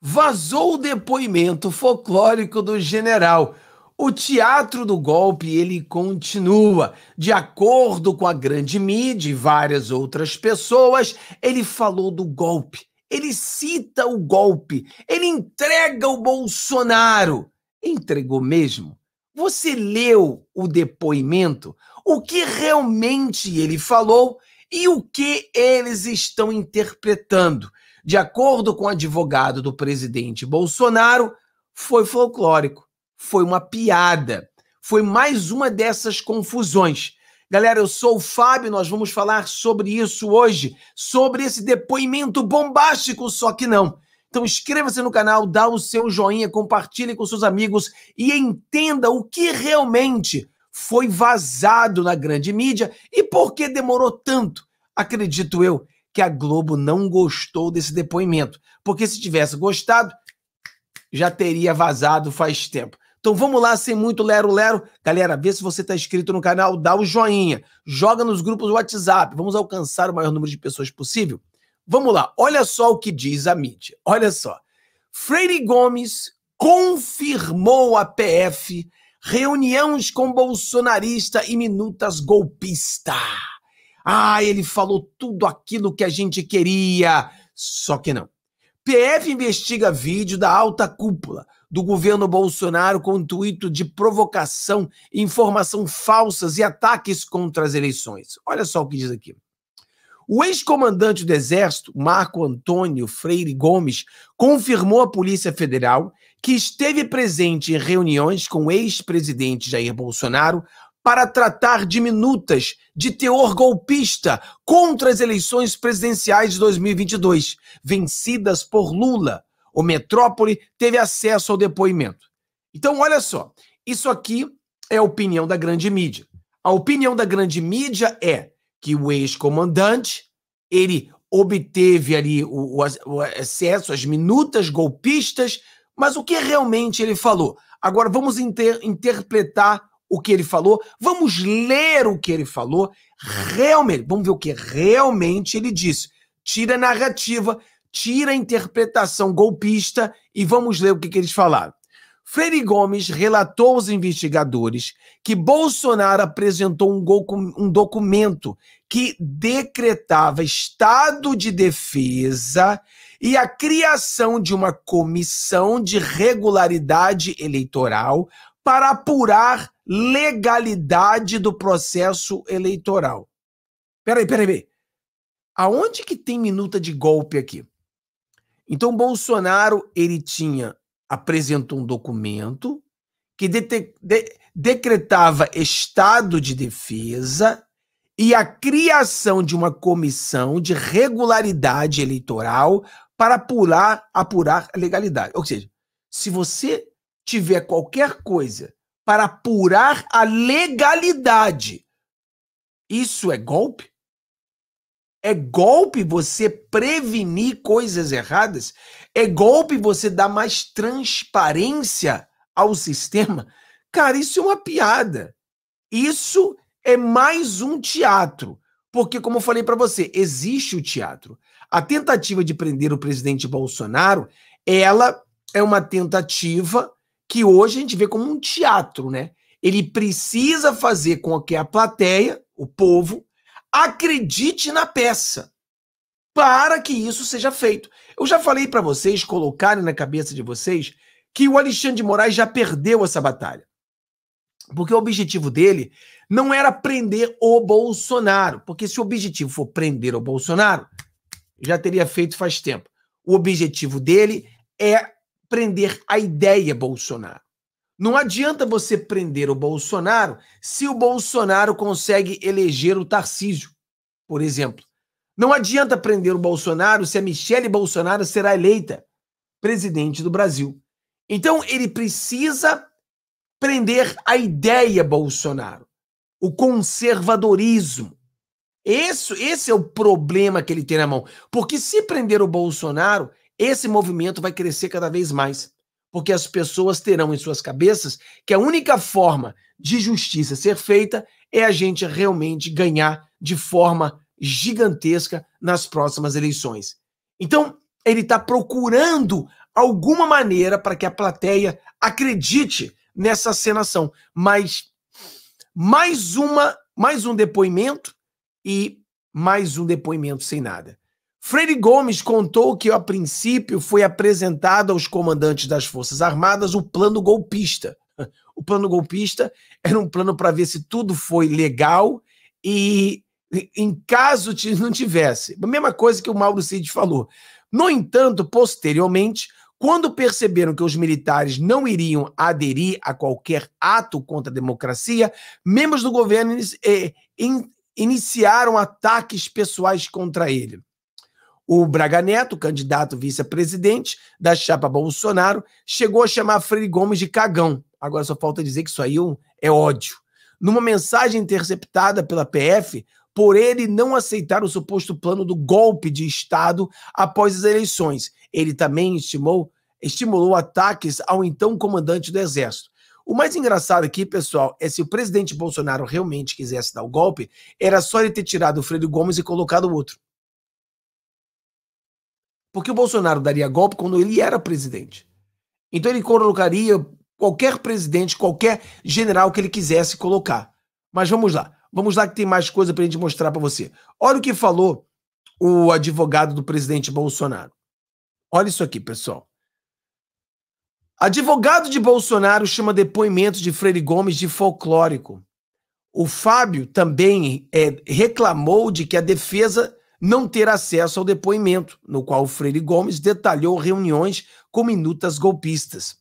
vazou o depoimento folclórico do general. O teatro do golpe ele continua. De acordo com a grande mídia e várias outras pessoas, ele falou do golpe. Ele cita o golpe. Ele entrega o Bolsonaro. Entregou mesmo? Você leu o depoimento? O que realmente ele falou e o que eles estão interpretando? de acordo com o advogado do presidente Bolsonaro, foi folclórico, foi uma piada, foi mais uma dessas confusões. Galera, eu sou o Fábio, nós vamos falar sobre isso hoje, sobre esse depoimento bombástico, só que não. Então inscreva-se no canal, dá o seu joinha, compartilhe com seus amigos e entenda o que realmente foi vazado na grande mídia e por que demorou tanto, acredito eu, que a Globo não gostou desse depoimento, porque se tivesse gostado, já teria vazado faz tempo. Então vamos lá, sem muito lero-lero. Galera, vê se você está inscrito no canal, dá o joinha, joga nos grupos do WhatsApp, vamos alcançar o maior número de pessoas possível. Vamos lá, olha só o que diz a mídia. Olha só. Freire Gomes confirmou a PF reuniões com bolsonarista e minutas golpista. Ah, ele falou tudo aquilo que a gente queria. Só que não. PF investiga vídeo da alta cúpula do governo Bolsonaro com intuito de provocação, informação falsas e ataques contra as eleições. Olha só o que diz aqui. O ex-comandante do Exército, Marco Antônio Freire Gomes, confirmou à Polícia Federal que esteve presente em reuniões com o ex-presidente Jair Bolsonaro para tratar de minutas de teor golpista contra as eleições presidenciais de 2022, vencidas por Lula. O Metrópole teve acesso ao depoimento. Então, olha só, isso aqui é a opinião da grande mídia. A opinião da grande mídia é que o ex-comandante, ele obteve ali o, o acesso às minutas golpistas, mas o que realmente ele falou? Agora vamos inter interpretar o que ele falou, vamos ler o que ele falou, realmente, vamos ver o que realmente ele disse. Tira a narrativa, tira a interpretação golpista e vamos ler o que, que eles falaram. Freire Gomes relatou aos investigadores que Bolsonaro apresentou um, documento que decretava estado de defesa e a criação de uma comissão de regularidade eleitoral para apurar legalidade do processo eleitoral. Peraí, peraí, peraí. Aonde que tem minuta de golpe aqui? Então, Bolsonaro, ele tinha, apresentou um documento que de, decretava estado de defesa e a criação de uma comissão de regularidade eleitoral para apurar, apurar a legalidade. Ou seja, se você tiver qualquer coisa para apurar a legalidade. Isso é golpe? É golpe você prevenir coisas erradas? É golpe você dar mais transparência ao sistema? Cara, isso é uma piada. Isso é mais um teatro. Porque, como eu falei para você, existe o teatro. A tentativa de prender o presidente Bolsonaro, ela é uma tentativa que hoje a gente vê como um teatro, né? Ele precisa fazer com que a plateia, o povo, acredite na peça para que isso seja feito. Eu já falei para vocês colocarem na cabeça de vocês que o Alexandre de Moraes já perdeu essa batalha. Porque o objetivo dele não era prender o Bolsonaro, porque se o objetivo for prender o Bolsonaro, já teria feito faz tempo. O objetivo dele é prender a ideia Bolsonaro. Não adianta você prender o Bolsonaro se o Bolsonaro consegue eleger o Tarcísio, por exemplo. Não adianta prender o Bolsonaro se a Michele Bolsonaro será eleita presidente do Brasil. Então ele precisa prender a ideia Bolsonaro, o conservadorismo. Esse, esse é o problema que ele tem na mão. Porque se prender o Bolsonaro, esse movimento vai crescer cada vez mais, porque as pessoas terão em suas cabeças que a única forma de justiça ser feita é a gente realmente ganhar de forma gigantesca nas próximas eleições. Então, ele está procurando alguma maneira para que a plateia acredite nessa cenação. Mas mais uma, mais um depoimento e mais um depoimento sem nada. Freire Gomes contou que, a princípio, foi apresentado aos comandantes das Forças Armadas o plano golpista. O plano golpista era um plano para ver se tudo foi legal e, em caso não tivesse. A mesma coisa que o Mauro Cid falou. No entanto, posteriormente, quando perceberam que os militares não iriam aderir a qualquer ato contra a democracia, membros do governo eh, iniciaram ataques pessoais contra ele. O Braga Neto, candidato vice-presidente da chapa Bolsonaro, chegou a chamar Freire Gomes de cagão. Agora só falta dizer que isso aí é ódio. Numa mensagem interceptada pela PF, por ele não aceitar o suposto plano do golpe de Estado após as eleições, ele também estimou, estimulou ataques ao então comandante do Exército. O mais engraçado aqui, pessoal, é se o presidente Bolsonaro realmente quisesse dar o golpe, era só ele ter tirado o Freire Gomes e colocado outro. Porque o Bolsonaro daria golpe quando ele era presidente. Então ele colocaria qualquer presidente, qualquer general que ele quisesse colocar. Mas vamos lá. Vamos lá que tem mais coisa para a gente mostrar para você. Olha o que falou o advogado do presidente Bolsonaro. Olha isso aqui, pessoal. Advogado de Bolsonaro chama depoimento de Freire Gomes de folclórico. O Fábio também é, reclamou de que a defesa não ter acesso ao depoimento, no qual Freire Gomes detalhou reuniões com minutas golpistas.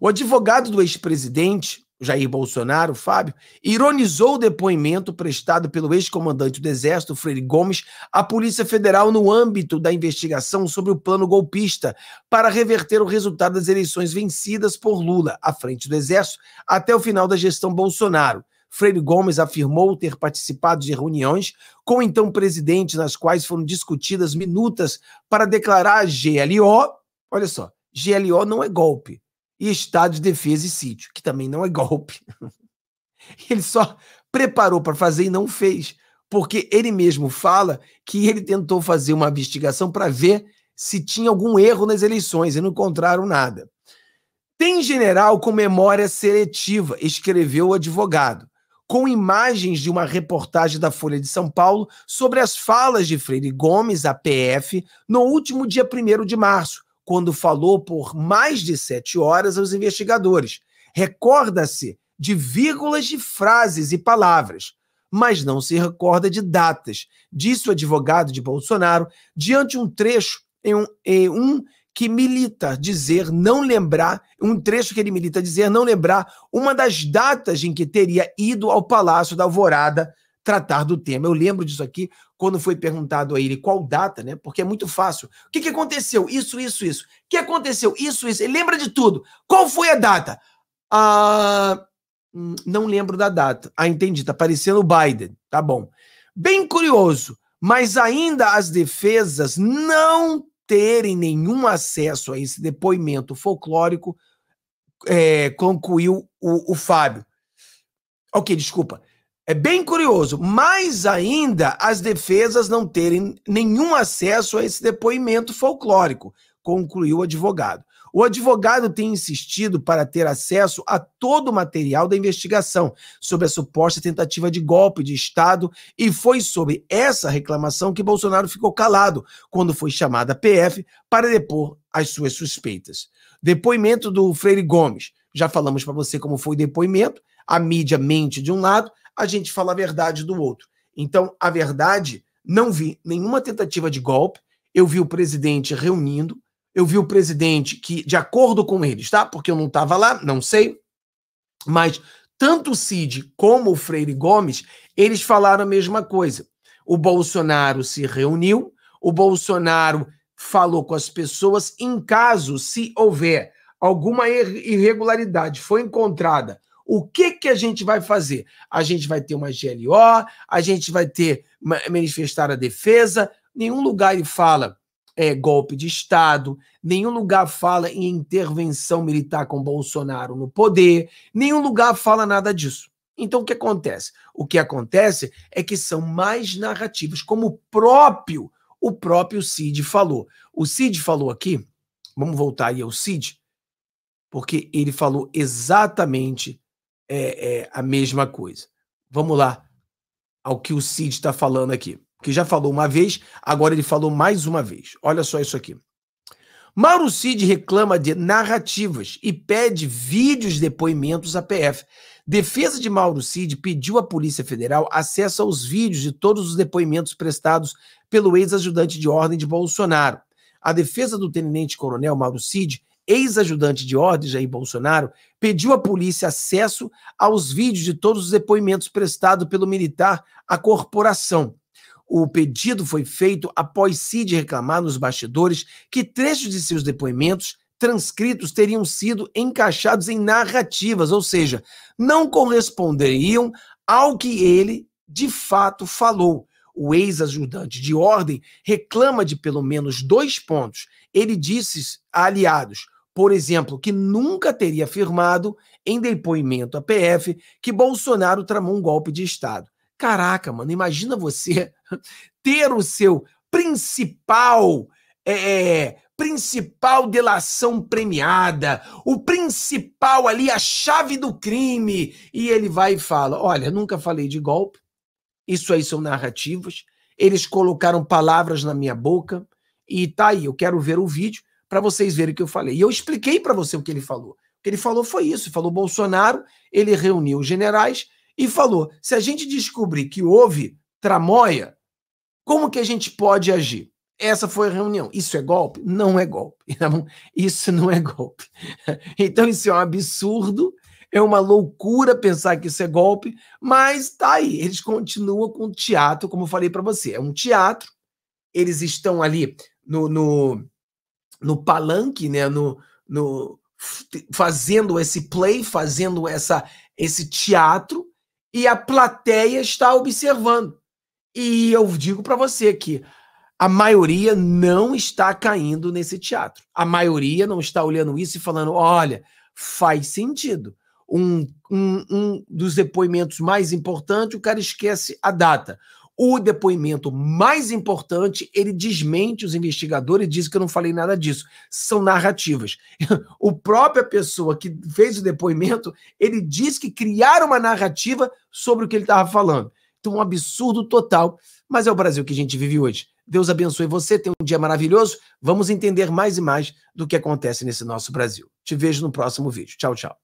O advogado do ex-presidente, Jair Bolsonaro, Fábio, ironizou o depoimento prestado pelo ex-comandante do Exército, Freire Gomes, à Polícia Federal no âmbito da investigação sobre o plano golpista para reverter o resultado das eleições vencidas por Lula à frente do Exército até o final da gestão Bolsonaro, Freire Gomes afirmou ter participado de reuniões com o então presidente, nas quais foram discutidas minutas para declarar a GLO. Olha só, GLO não é golpe. E Estado de Defesa e Sítio, que também não é golpe. Ele só preparou para fazer e não fez, porque ele mesmo fala que ele tentou fazer uma investigação para ver se tinha algum erro nas eleições e não encontraram nada. Tem general com memória seletiva, escreveu o advogado com imagens de uma reportagem da Folha de São Paulo sobre as falas de Freire Gomes, a PF, no último dia 1 de março, quando falou por mais de sete horas aos investigadores. Recorda-se de vírgulas de frases e palavras, mas não se recorda de datas, disse o advogado de Bolsonaro diante um trecho em um, em um que milita dizer, não lembrar, um trecho que ele milita dizer, não lembrar uma das datas em que teria ido ao Palácio da Alvorada tratar do tema. Eu lembro disso aqui quando foi perguntado a ele qual data, né? Porque é muito fácil. O que, que aconteceu? Isso, isso, isso. O que aconteceu? Isso, isso. Ele lembra de tudo. Qual foi a data? Ah, hum, não lembro da data. Ah, entendi. Tá parecendo o Biden. Tá bom. Bem curioso, mas ainda as defesas não terem nenhum acesso a esse depoimento folclórico, é, concluiu o, o Fábio. Ok, desculpa. É bem curioso, mais ainda as defesas não terem nenhum acesso a esse depoimento folclórico, concluiu o advogado. O advogado tem insistido para ter acesso a todo o material da investigação sobre a suposta tentativa de golpe de Estado e foi sobre essa reclamação que Bolsonaro ficou calado quando foi chamada a PF para depor as suas suspeitas. Depoimento do Freire Gomes. Já falamos para você como foi o depoimento. A mídia mente de um lado, a gente fala a verdade do outro. Então, a verdade, não vi nenhuma tentativa de golpe. Eu vi o presidente reunindo eu vi o presidente que, de acordo com eles, tá? Porque eu não estava lá, não sei, mas tanto o Cid como o Freire Gomes, eles falaram a mesma coisa. O Bolsonaro se reuniu, o Bolsonaro falou com as pessoas, em caso, se houver alguma irregularidade foi encontrada, o que, que a gente vai fazer? A gente vai ter uma GLO, a gente vai ter manifestar a defesa, nenhum lugar ele fala é, golpe de Estado, nenhum lugar fala em intervenção militar com Bolsonaro no poder, nenhum lugar fala nada disso. Então o que acontece? O que acontece é que são mais narrativas, como o próprio o próprio Cid falou. O Cid falou aqui, vamos voltar aí ao Cid, porque ele falou exatamente é, é, a mesma coisa. Vamos lá ao que o Cid está falando aqui que já falou uma vez, agora ele falou mais uma vez. Olha só isso aqui. Mauro Cid reclama de narrativas e pede vídeos depoimentos à PF. Defesa de Mauro Cid pediu à Polícia Federal acesso aos vídeos de todos os depoimentos prestados pelo ex-ajudante de ordem de Bolsonaro. A defesa do tenente-coronel Mauro Cid, ex-ajudante de ordem Jair Bolsonaro, pediu à polícia acesso aos vídeos de todos os depoimentos prestados pelo militar à corporação. O pedido foi feito após Cid reclamar nos bastidores que trechos de seus depoimentos transcritos teriam sido encaixados em narrativas, ou seja, não corresponderiam ao que ele de fato falou. O ex-ajudante de ordem reclama de pelo menos dois pontos. Ele disse a aliados, por exemplo, que nunca teria afirmado em depoimento à PF que Bolsonaro tramou um golpe de Estado. Caraca, mano, imagina você ter o seu principal é, é, principal delação premiada, o principal ali, a chave do crime. E ele vai e fala: Olha, nunca falei de golpe, isso aí são narrativas, eles colocaram palavras na minha boca, e tá aí, eu quero ver o vídeo para vocês verem o que eu falei. E eu expliquei para você o que ele falou. O que ele falou foi isso: ele falou Bolsonaro, ele reuniu os generais e falou: se a gente descobrir que houve tramóia, como que a gente pode agir? Essa foi a reunião. Isso é golpe? Não é golpe. Tá isso não é golpe. Então, isso é um absurdo, é uma loucura pensar que isso é golpe, mas tá aí. Eles continuam com o teatro, como eu falei para você. É um teatro, eles estão ali no, no, no palanque, né? no, no, fazendo esse play, fazendo essa, esse teatro, e a plateia está observando. E eu digo para você que a maioria não está caindo nesse teatro. A maioria não está olhando isso e falando: olha, faz sentido. Um, um, um dos depoimentos mais importantes, o cara esquece a data. O depoimento mais importante, ele desmente os investigadores e diz que eu não falei nada disso. São narrativas. O própria pessoa que fez o depoimento, ele diz que criaram uma narrativa sobre o que ele estava falando. Então, um absurdo total. Mas é o Brasil que a gente vive hoje. Deus abençoe você, tenha um dia maravilhoso. Vamos entender mais e mais do que acontece nesse nosso Brasil. Te vejo no próximo vídeo. Tchau, tchau.